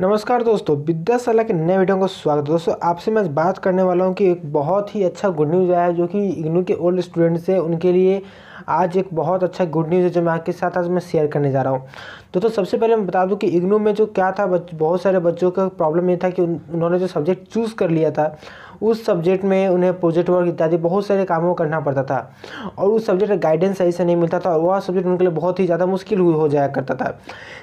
नमस्कार दोस्तों विद्याशाला के नए वीडियो को स्वागत दोस्तों आपसे मैं बात करने वाला हूं कि एक बहुत ही अच्छा गुड न्यूज़ आया है जो कि इग्नू के ओल्ड स्टूडेंट्स हैं उनके लिए आज एक बहुत अच्छा गुड न्यूज़ है जो मैं आपके साथ आज मैं शेयर करने जा रहा हूं दोस्तों सबसे पहले मैं बता दूँ कि इग्नू में जो क्या था बहुत सारे बच्चों का प्रॉब्लम ये था कि उन्होंने जो सब्जेक्ट चूज़ कर लिया था उस सब्जेक्ट में उन्हें प्रोजेक्ट वर्क इत्यादि बहुत सारे कामों को करना पड़ता था और उस सब्जेक्ट का गाइडेंस सही से नहीं मिलता था और वह सब्जेक्ट उनके लिए बहुत ही ज़्यादा मुश्किल हो जाया करता था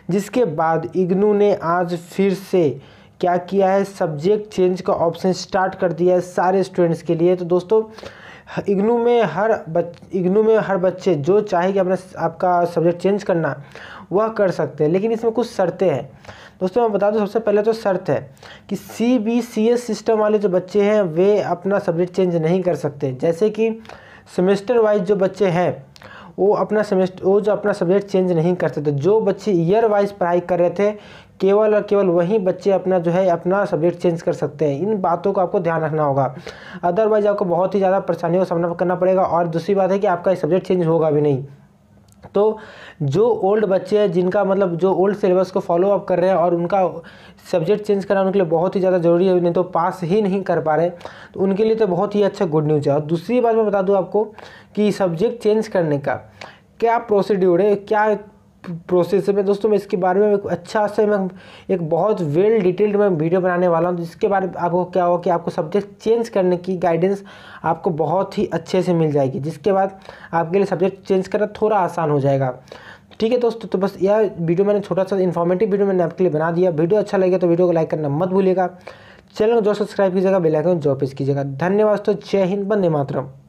जिसके बाद इग्नू ने आज फिर से क्या किया है सब्जेक्ट चेंज का ऑप्शन स्टार्ट कर दिया है सारे स्टूडेंट्स के लिए तो दोस्तों इग्नू में हर बच इग्नू में हर बच्चे जो चाहे कि अपना आपका सब्जेक्ट चेंज करना वह कर सकते हैं लेकिन इसमें कुछ शर्तें हैं दोस्तों मैं बता दूं सबसे पहले तो शर्त है कि C B C S system वाले जो बच्चे हैं वे अपना सब्जेक्ट चेंज नहीं कर सकते जैसे कि सेमेस्टर वाइज जो बच्चे हैं वो अपना सेमेस्टर वो जो अपना सब्जेक्ट चेंज नहीं कर सकते जो बच्चे ईयर वाइज पढ़ाई कर रहे थे केवल और केवल वही बच्चे अपना जो है अपना सब्जेक्ट चेंज कर सकते हैं इन बातों को आपको ध्यान रखना होगा अदरवाइज आपको बहुत ही ज़्यादा परेशानियों का सामना करना पड़ेगा और दूसरी बात है कि आपका सब्जेक्ट चेंज होगा भी नहीं तो जो ओल्ड बच्चे हैं जिनका मतलब जो ओल्ड सिलेबस को फॉलो अप कर रहे हैं और उनका सब्जेक्ट चेंज कराना उनके लिए बहुत ही ज़्यादा ज़रूरी है नहीं तो पास ही नहीं कर पा रहे तो उनके लिए तो बहुत ही अच्छा गुड न्यूज़ है और दूसरी बात मैं बता दूँ आपको कि सब्जेक्ट चेंज करने का क्या प्रोसीड्यूर है क्या प्रोसेस में दोस्तों मैं इसके बारे में एक अच्छा से मैं एक बहुत वेल डिटेल्ड मैं वीडियो बनाने वाला हूँ जिसके बारे में आपको क्या होगा कि आपको सब्जेक्ट चेंज करने की गाइडेंस आपको बहुत ही अच्छे से मिल जाएगी जिसके बाद आपके लिए सब्जेक्ट चेंज करना थोड़ा आसान हो जाएगा ठीक है दोस्तों तो बस यह वीडियो मैंने छोटा सा इन्फॉर्मेटिव वीडियो मैंने आपके लिए बना दिया वीडियो अच्छा लगेगा तो वीडियो को लाइक करना मत भूलिएगा चैनल को जो सब्सक्राइब कीजिएगा बेल आइकन जो प्रेस कीजिएगा धन्यवाद दोस्तों जय हिंद बंदे मातरम